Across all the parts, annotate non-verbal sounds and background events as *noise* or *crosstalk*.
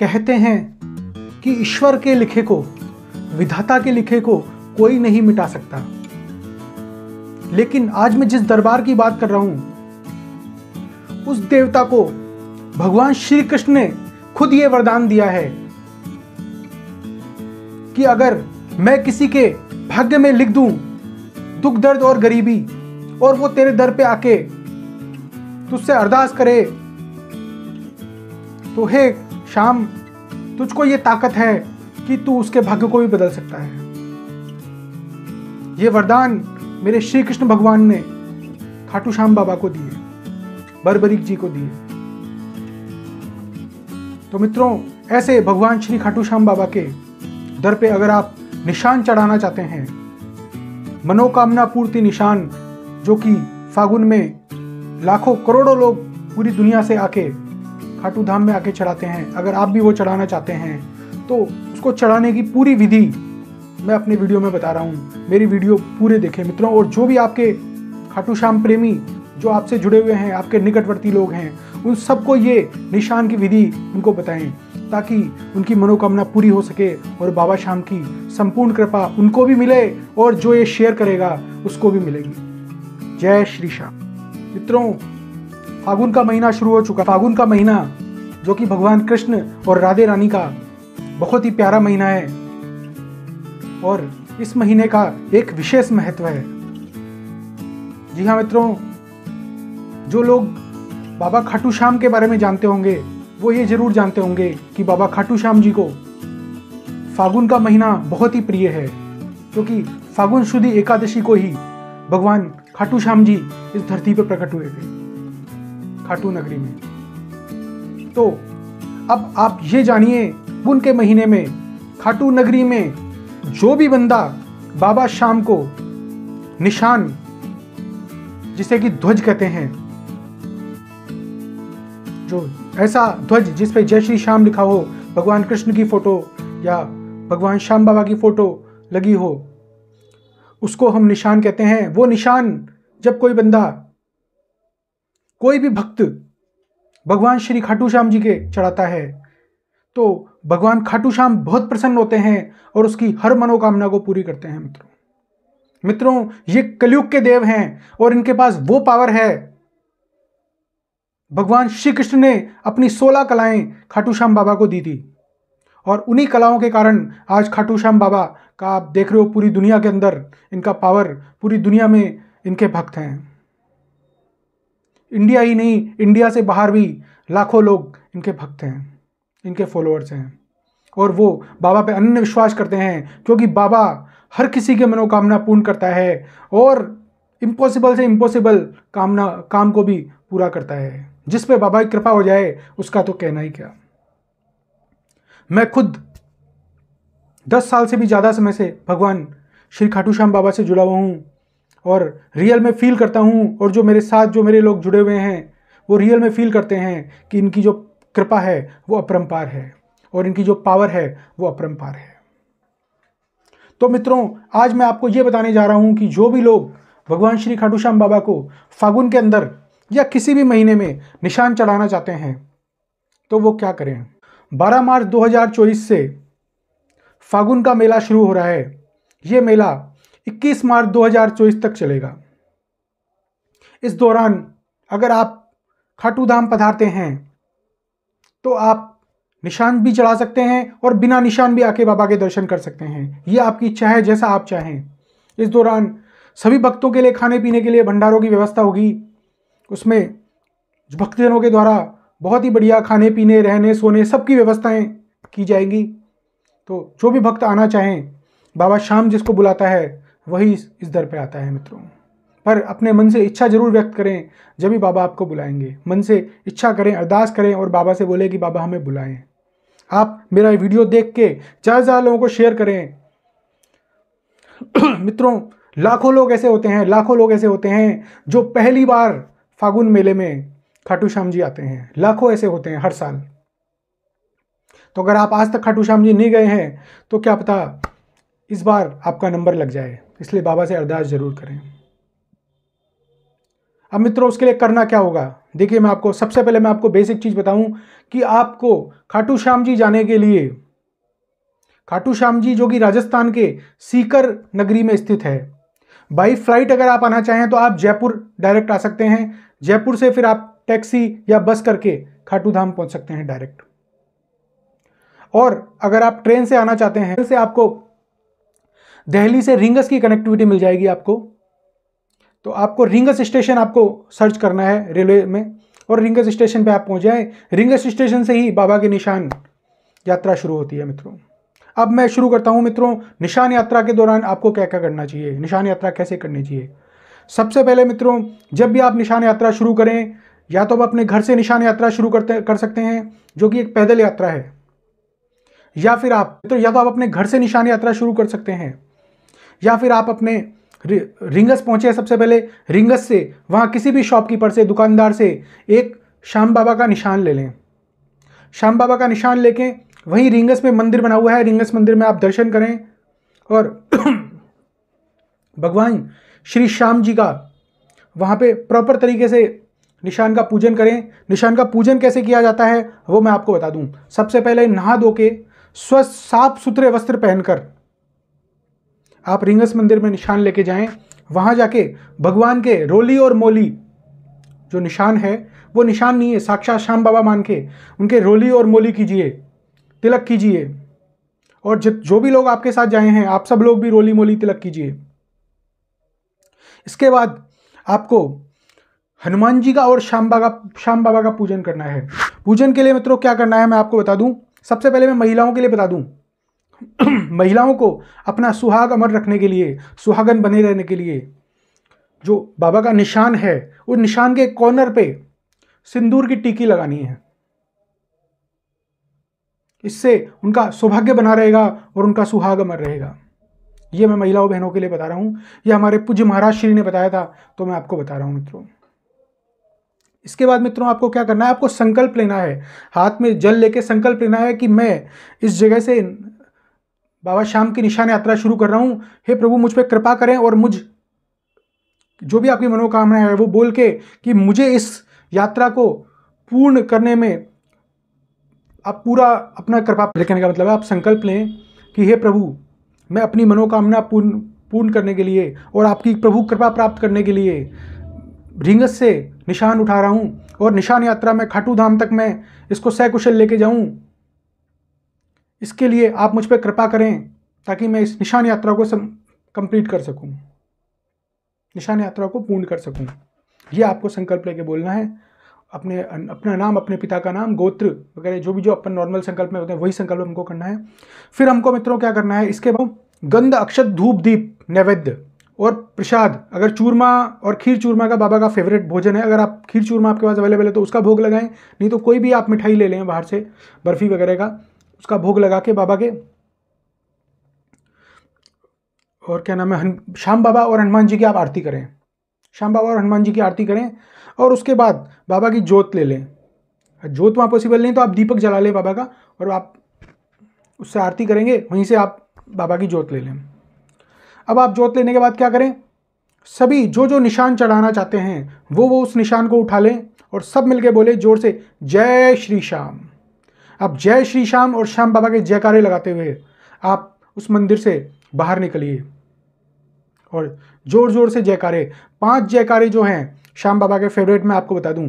कहते हैं कि ईश्वर के लिखे को विधाता के लिखे को कोई नहीं मिटा सकता लेकिन आज मैं जिस दरबार की बात कर रहा हूं उस देवता को भगवान श्री कृष्ण ने खुद ये वरदान दिया है कि अगर मैं किसी के भाग्य में लिख दूं दुख दर्द और गरीबी और वो तेरे दर पे आके तुझसे अरदास करे तो हे शाम तुझको ये ताकत है कि तू उसके भाग्य को भी बदल सकता है ये वरदान मेरे श्री कृष्ण भगवान ने खाटू श्याम बाबा को दिए बरबरीक जी को दिए तो मित्रों ऐसे भगवान श्री खाटू श्याम बाबा के दर पे अगर आप निशान चढ़ाना चाहते हैं मनोकामना पूर्ति निशान जो कि फागुन में लाखों करोड़ों लोग पूरी दुनिया से आके खाटू धाम में आके चढ़ाते हैं अगर आप भी वो चढ़ाना चाहते हैं तो उसको चढ़ाने की पूरी विधि मैं अपने वीडियो में बता रहा हूँ मेरी वीडियो पूरे देखें मित्रों और जो भी आपके खाटू श्याम प्रेमी जो आपसे जुड़े हुए हैं आपके निकटवर्ती लोग हैं उन सबको ये निशान की विधि उनको बताएं ताकि उनकी मनोकामना पूरी हो सके और बाबा श्याम की संपूर्ण कृपा उनको भी मिले और जो ये शेयर करेगा उसको भी मिलेगी जय श्री श्याम मित्रों फागुन का महीना शुरू हो चुका फागुन का महीना जो कि भगवान कृष्ण और राधे रानी का बहुत ही प्यारा महीना है और इस महीने का एक विशेष महत्व है जी हाँ मित्रों जो लोग बाबा खाटू श्याम के बारे में जानते होंगे वो ये जरूर जानते होंगे कि बाबा खाटू श्याम जी को फागुन का महीना बहुत ही प्रिय है क्योंकि फागुन शुद्धि एकादशी को ही भगवान खाटू श्याम जी इस धरती पर प्रकट हुए थे खाटू नगरी में तो अब आप ये जानिए पुन के महीने में खाटू नगरी में जो भी बंदा बाबा शाम को निशान जिसे कि ध्वज कहते हैं जो ऐसा ध्वज जिस पे जय श्री श्याम लिखा हो भगवान कृष्ण की फोटो या भगवान श्याम बाबा की फोटो लगी हो उसको हम निशान कहते हैं वो निशान जब कोई बंदा कोई भी भक्त भगवान श्री खाटू श्याम जी के चढ़ाता है तो भगवान खाटू श्याम बहुत प्रसन्न होते हैं और उसकी हर मनोकामना को पूरी करते हैं मित्रों मित्रों ये कलयुग के देव हैं और इनके पास वो पावर है भगवान श्री कृष्ण ने अपनी सोलह कलाएं खाटू श्याम बाबा को दी थी और उन्हीं कलाओं के कारण आज खाटू श्याम बाबा का आप देख रहे हो पूरी दुनिया के अंदर इनका पावर पूरी दुनिया में इनके भक्त हैं इंडिया ही नहीं इंडिया से बाहर भी लाखों लोग इनके भक्त हैं इनके फॉलोअर्स हैं और वो बाबा पे अन्य विश्वास करते हैं क्योंकि बाबा हर किसी के मनोकामना पूर्ण करता है और इम्पॉसिबल से इम्पॉसिबल कामना काम को भी पूरा करता है जिस पे बाबा की कृपा हो जाए उसका तो कहना ही क्या मैं खुद दस साल से भी ज़्यादा समय से भगवान श्री खाटू श्याम बाबा से जुड़ा हुआ हूँ और रियल में फ़ील करता हूँ और जो मेरे साथ जो मेरे लोग जुड़े हुए हैं वो रियल में फ़ील करते हैं कि इनकी जो कृपा है वो अपरम्पार है और इनकी जो पावर है वो अपरम्पार है तो मित्रों आज मैं आपको ये बताने जा रहा हूँ कि जो भी लोग भगवान श्री खाटू श्याम बाबा को फागुन के अंदर या किसी भी महीने में निशान चढ़ाना चाहते हैं तो वो क्या करें 12 मार्च 2024 से फागुन का मेला शुरू हो रहा है ये मेला 21 मार्च 2024 तक चलेगा इस दौरान अगर आप खाटू धाम पधारते हैं तो आप निशान भी चढ़ा सकते हैं और बिना निशान भी आके बाबा के दर्शन कर सकते हैं ये आपकी इच्छा है जैसा आप चाहें इस दौरान सभी भक्तों के लिए खाने पीने के लिए भंडारों की व्यवस्था होगी उसमें भक्तजनों के द्वारा बहुत ही बढ़िया खाने पीने रहने सोने सबकी व्यवस्थाएं की जाएंगी तो जो भी भक्त आना चाहें बाबा शाम जिसको बुलाता है वही इस दर पे आता है मित्रों पर अपने मन से इच्छा जरूर व्यक्त करें जब भी बाबा आपको बुलाएंगे मन से इच्छा करें अरदास करें और बाबा से बोले कि बाबा हमें बुलाएं आप मेरा वीडियो देख के चार हजार लोगों को शेयर करें *clears throat* मित्रों लाखों लोग ऐसे होते हैं लाखों लोग ऐसे होते हैं जो पहली बार फागुन मेले में खाटू श्याम जी आते हैं लाखों ऐसे होते हैं हर साल तो अगर आप आज तक खाटू श्याम जी नहीं गए हैं तो क्या पता इस बार आपका नंबर लग जाए इसलिए बाबा से अरदास ज़रूर करें अब मित्रों उसके लिए करना क्या होगा देखिए मैं आपको सबसे पहले मैं आपको बेसिक चीज़ बताऊं कि आपको खाटू श्याम जी जाने के लिए खाटू श्याम जी जो कि राजस्थान के सीकर नगरी में स्थित है बाई फ्लाइट अगर आप आना चाहें तो आप जयपुर डायरेक्ट आ सकते हैं जयपुर से फिर आप टैक्सी या बस करके खाटू धाम पहुंच सकते हैं डायरेक्ट और अगर आप ट्रेन से आना चाहते हैं से आपको दहली से रिंगस की कनेक्टिविटी मिल जाएगी आपको तो आपको रिंगस स्टेशन आपको सर्च करना है रेलवे में और रिंगस स्टेशन पे आप पहुंच जाए रिंगस स्टेशन से ही बाबा के निशान यात्रा शुरू होती है मित्रों अब मैं शुरू करता हूं मित्रों निशान यात्रा के दौरान आपको क्या क्या करना चाहिए निशान यात्रा कैसे करनी चाहिए सबसे पहले मित्रों जब भी आप निशान यात्रा शुरू करें या तो आप अपने घर से निशान यात्रा शुरू करते कर सकते हैं जो कि एक पैदल यात्रा है या फिर आप मित्रों या तो आप अपने घर से निशान यात्रा शुरू कर सकते हैं या फिर आप अपने रिंगस पहुंचे सबसे पहले रिंगस से वहाँ किसी भी शॉपकीपर से दुकानदार से एक श्याम बाबा का निशान ले लें श्याम बाबा का निशान लेके वहीं रिंगस में मंदिर बना हुआ है रिंगस मंदिर में आप दर्शन करें और *clears throat* भगवान श्री श्याम जी का वहाँ पे प्रॉपर तरीके से निशान का पूजन करें निशान का पूजन कैसे किया जाता है वो मैं आपको बता दूँ सबसे पहले नहा धो के स्वस्थ साफ सुथरे वस्त्र पहनकर आप रिंगस मंदिर में निशान लेके जाएं वहां जाके भगवान के रोली और मोली जो निशान है वो निशान नहीं है साक्षात श्याम बाबा मान के उनके रोली और मोली कीजिए तिलक कीजिए और जब जो भी लोग आपके साथ जाए हैं आप सब लोग भी रोली मोली तिलक कीजिए इसके बाद आपको हनुमान जी का और श्याम बाबा श्याम बाबा का पूजन करना है पूजन के लिए मित्रों क्या करना है मैं आपको बता दूं सबसे पहले मैं महिलाओं के लिए बता दूं *clears throat* महिलाओं को अपना सुहाग अमर रखने के लिए सुहागन बने रहने के लिए जो बाबा का निशान है उस निशान के कॉर्नर पे सिंदूर की टीकी लगानी है इससे उनका सौभाग्य बना रहेगा और उनका सुहाग अमर रहेगा ये मैं महिलाओं बहनों के लिए बता रहा हूँ ये हमारे पूज्य महाराज श्री ने बताया था तो मैं आपको बता रहा हूँ मित्रों इसके बाद मित्रों आपको क्या करना है आपको संकल्प लेना है हाथ में जल लेके संकल्प लेना है कि मैं इस जगह से बाबा श्याम की निशान यात्रा शुरू कर रहा हूँ हे प्रभु मुझ पर कृपा करें और मुझ जो भी आपकी मनोकामना है वो बोल के कि मुझे इस यात्रा को पूर्ण करने में आप पूरा अपना कृपा लिखने का मतलब है आप संकल्प लें कि हे प्रभु मैं अपनी मनोकामना पूर्ण पूर्ण करने के लिए और आपकी प्रभु कृपा प्राप्त करने के लिए रिंगस से निशान उठा रहा हूँ और निशान यात्रा में खाटू धाम तक मैं इसको सैकुशल लेके जाऊँ इसके लिए आप मुझ पर कृपा करें ताकि मैं इस निशान यात्रा को कंप्लीट कर सकूं निशान यात्रा को पूर्ण कर सकूं ये आपको संकल्प लेके बोलना है अपने अपना नाम अपने पिता का नाम गोत्र वगैरह जो भी जो अपन नॉर्मल संकल्प में होते हैं वही संकल्प हमको करना है फिर हमको मित्रों क्या करना है इसके बाद गंध अक्षत धूप दीप नैवेद्य और प्रसाद अगर चूरमा और खीर चूरमा का बाबा का फेवरेट भोजन है अगर आप खीर चूरमा आपके पास अवेलेबल है तो उसका भोग लगाएं नहीं तो कोई भी आप मिठाई ले लें बाहर से बर्फ़ी वगैरह का उसका भोग लगा के बाबा के और क्या नाम है श्याम बाबा और हनुमान जी की आप आरती करें श्याम बाबा और हनुमान जी की आरती करें और उसके बाद बाबा की जोत ले लें जोत वहाँ पॉसिबल नहीं तो आप दीपक जला लें बाबा का और आप उससे आरती करेंगे वहीं से आप बाबा की जोत ले लें अब आप जोत लेने के बाद क्या करें सभी जो जो निशान चढ़ाना चाहते हैं वो वो उस निशान को उठा लें और सब मिलके बोले जोर से जय श्री श्याम आप जय श्री श्याम और श्याम बाबा के जयकारे लगाते हुए आप उस मंदिर से बाहर निकलिए और ज़ोर ज़ोर से जयकारे पांच जयकारे जो हैं श्याम बाबा के फेवरेट में आपको बता दूं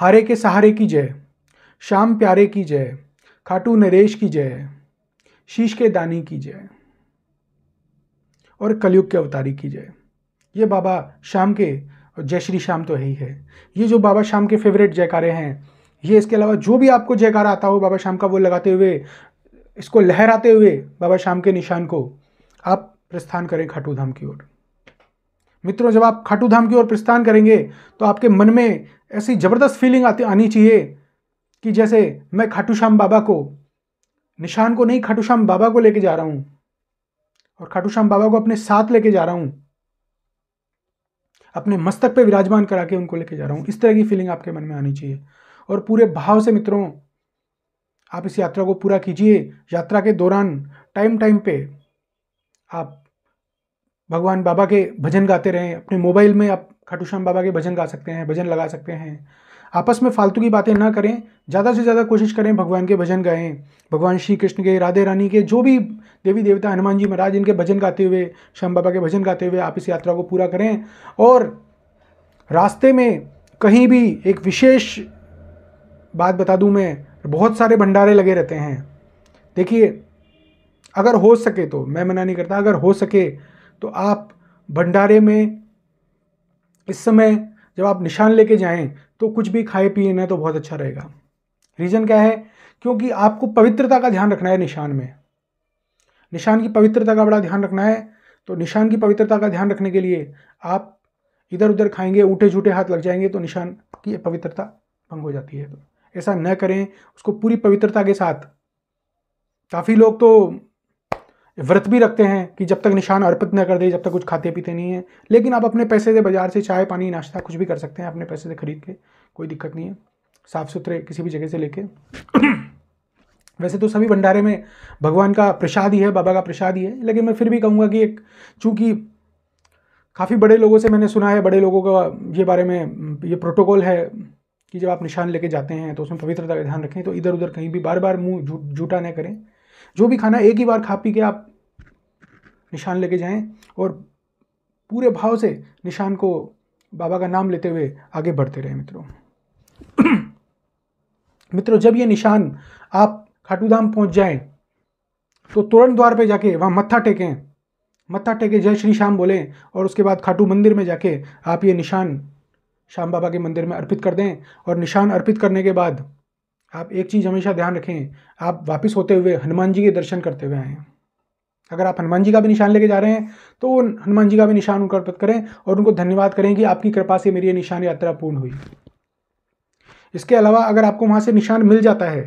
हारे के सहारे की जय श्याम प्यारे की जय खाटू नरेश की जय शीश के दानी की जय और कलयुग के अवतारी की जय ये बाबा श्याम के और जय श्री श्याम तो है ही है ये जो बाबा श्याम के फेवरेट जयकारे हैं ये इसके अलावा जो भी आपको जयकारा आता हो बाबा श्याम का वो लगाते हुए इसको लहराते हुए बाबा श्याम के निशान को आप प्रस्थान करें खाटू धाम की ओर मित्रों जब आप खाटू धाम की ओर प्रस्थान करेंगे तो आपके मन में ऐसी ज़बरदस्त फीलिंग आती आनी चाहिए कि जैसे मैं खाटू श्याम बाबा को निशान को नहीं खाटू श्याम बाबा को लेके जा रहा हूं और खाटू श्याम बाबा को अपने साथ लेके जा रहा हूं अपने मस्तक पे विराजमान करा के उनको लेके जा रहा हूं इस तरह की फीलिंग आपके मन में आनी चाहिए और पूरे भाव से मित्रों आप इस यात्रा को पूरा कीजिए यात्रा के दौरान टाइम टाइम पे आप भगवान बाबा के भजन गाते रहें अपने मोबाइल में आप खाटू श्याम बाबा के भजन गा सकते हैं भजन लगा सकते हैं आपस में फालतू की बातें ना करें ज़्यादा से ज़्यादा कोशिश करें भगवान के भजन गाएं भगवान श्री कृष्ण के राधे रानी के जो भी देवी देवता हनुमान जी महाराज इनके भजन गाते हुए श्याम बाबा के भजन गाते हुए आप इस यात्रा को पूरा करें और रास्ते में कहीं भी एक विशेष बात बता दूं मैं बहुत सारे भंडारे लगे रहते हैं देखिए अगर हो सके तो मैं मना नहीं करता अगर हो सके तो आप भंडारे में इस समय जब आप निशान लेके जाएं तो कुछ भी खाए पिए ना तो बहुत अच्छा रहेगा रीज़न क्या है क्योंकि आपको पवित्रता का ध्यान रखना है निशान में निशान की पवित्रता का बड़ा ध्यान रखना है तो निशान की पवित्रता का ध्यान रखने के लिए आप इधर उधर खाएंगे उठे झूठे हाथ लग जाएंगे तो निशान की पवित्रता भंग हो जाती है ऐसा न करें उसको पूरी पवित्रता के साथ काफ़ी लोग तो व्रत भी रखते हैं कि जब तक निशान अर्पित न कर दे जब तक कुछ खाते पीते नहीं है लेकिन आप अपने पैसे से बाजार से चाय पानी नाश्ता कुछ भी कर सकते हैं अपने पैसे से खरीद के कोई दिक्कत नहीं है साफ़ सुथरे किसी भी जगह से लेके *clears throat* वैसे तो सभी भंडारे में भगवान का प्रसाद ही है बाबा का प्रसाद ही है लेकिन मैं फिर भी कहूँगा कि एक चूँकि काफ़ी बड़े लोगों से मैंने सुना है बड़े लोगों का ये बारे में ये प्रोटोकॉल है कि जब आप निशान लेके जाते हैं तो उसमें पवित्रता का ध्यान रखें तो इधर उधर कहीं भी बार बार मुंह जूटा ना करें जो भी खाना एक ही बार खा पी के आप निशान लेके जाएं और पूरे भाव से निशान को बाबा का नाम लेते हुए आगे बढ़ते रहे मित्रों *clears throat* मित्रों जब ये निशान आप खाटूधाम पहुंच जाएं तो तोरण द्वार पे जाके वहाँ मत्था टेकें मत्था टेके जय श्री श्याम बोलें और उसके बाद खाटू मंदिर में जाके आप ये निशान श्याम बाबा के मंदिर में अर्पित कर दें और निशान अर्पित करने के बाद आप एक चीज़ हमेशा ध्यान रखें आप वापस होते हुए हनुमान जी के दर्शन करते हुए आएँ अगर आप हनुमान जी का भी निशान लेके जा रहे हैं तो हनुमान जी का भी निशान उनको अर्पित करें और उनको धन्यवाद करें कि आपकी कृपा से मेरी ये निशान यात्रा पूर्ण हुई इसके अलावा अगर आपको वहाँ से निशान मिल जाता है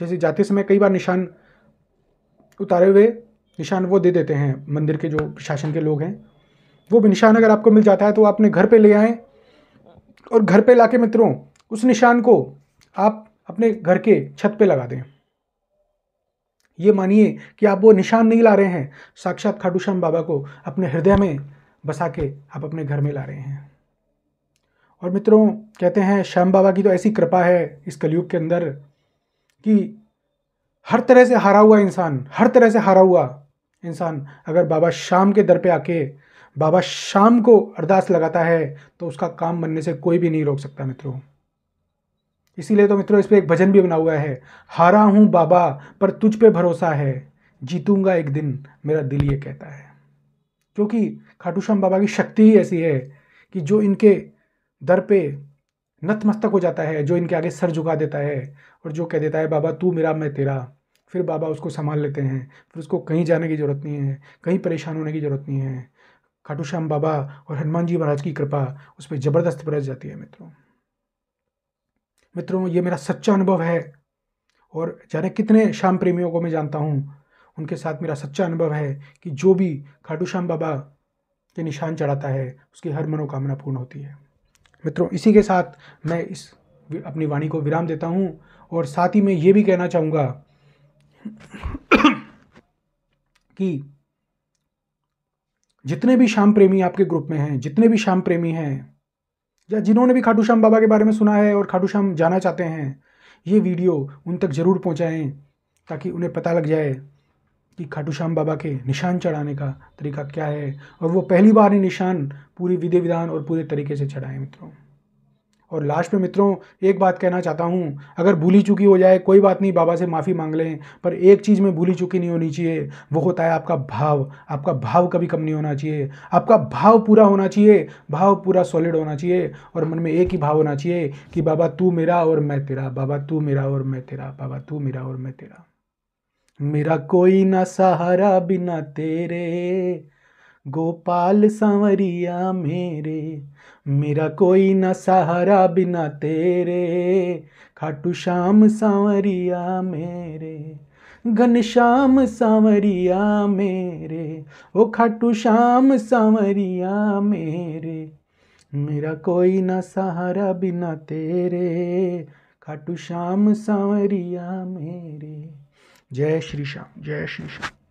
जैसे जाते समय कई बार निशान उतारे हुए निशान वो दे देते हैं मंदिर के जो प्रशासन के लोग हैं वो भी निशान अगर आपको मिल जाता है तो आप अपने घर पर ले आएँ और घर पे लाके मित्रों उस निशान को आप अपने घर के छत पे लगा दें ये मानिए कि आप वो निशान नहीं ला रहे हैं साक्षात खाटू श्याम बाबा को अपने हृदय में बसा के आप अपने घर में ला रहे हैं और मित्रों कहते हैं श्याम बाबा की तो ऐसी कृपा है इस कलयुग के अंदर कि हर तरह से हारा हुआ इंसान हर तरह से हारा हुआ इंसान अगर बाबा श्याम के दर पे आके बाबा शाम को अरदास लगाता है तो उसका काम बनने से कोई भी नहीं रोक सकता मित्रों इसीलिए तो मित्रों इस पर एक भजन भी बना हुआ है हारा हूँ बाबा पर तुझ पे भरोसा है जीतूंगा एक दिन मेरा दिल ये कहता है क्योंकि खाटू श्याम बाबा की शक्ति ही ऐसी है कि जो इनके दर पे नतमस्तक हो जाता है जो इनके आगे सर झुका देता है और जो कह देता है बाबा तू मेरा मैं तेरा फिर बाबा उसको संभाल लेते हैं फिर उसको कहीं जाने की ज़रूरत नहीं है कहीं परेशान होने की ज़रूरत नहीं है खाटू श्याम बाबा और हनुमान जी महाराज की कृपा उस पर ज़बरदस्त बरस जाती है मित्रों मित्रों ये मेरा सच्चा अनुभव है और जाने कितने श्याम प्रेमियों को मैं जानता हूँ उनके साथ मेरा सच्चा अनुभव है कि जो भी खाटू श्याम बाबा के निशान चढ़ाता है उसकी हर मनोकामना पूर्ण होती है मित्रों इसी के साथ मैं इस अपनी वाणी को विराम देता हूँ और साथ ही मैं ये भी कहना चाहूँगा कि जितने भी श्याम प्रेमी आपके ग्रुप में हैं जितने भी श्याम प्रेमी हैं या जिन्होंने भी खाटू श्याम बाबा के बारे में सुना है और खाटू श्याम जाना चाहते हैं ये वीडियो उन तक ज़रूर पहुँचाएँ ताकि उन्हें पता लग जाए कि खाटू श्याम बाबा के निशान चढ़ाने का तरीका क्या है और वो पहली बार ही निशान पूरी विधि विधान और पूरे तरीके से चढ़ाएं मित्रों और लास्ट में मित्रों एक बात कहना चाहता हूँ अगर भूली चुकी हो जाए कोई बात नहीं बाबा से माफ़ी मांग लें पर एक चीज़ में भूली चुकी नहीं होनी चाहिए वो होता है आपका भाव आपका भाव कभी कम नहीं होना चाहिए आपका भाव पूरा होना चाहिए भाव पूरा सॉलिड होना चाहिए और मन में एक ही भाव होना चाहिए कि बाबा तू मेरा और मैं तेरा बाबा तू मेरा और मैं तेरा बाबा तू मेरा और मैं तेरा मेरा कोई ना सहारा बिना तेरे गोपाल सांवरिया मेरे मेरा कोई न सहारा बिना तेरे खाटू श्याम सांवरिया मेरे घनश्याम सांवरिया मेरे ओ खाटू श्याम सांवरिया मेरे मेरा कोई न सहारा बिना तेरे खाटू श्याम सांवरिया मेरे जय श्री श्याम जय श्री श्याम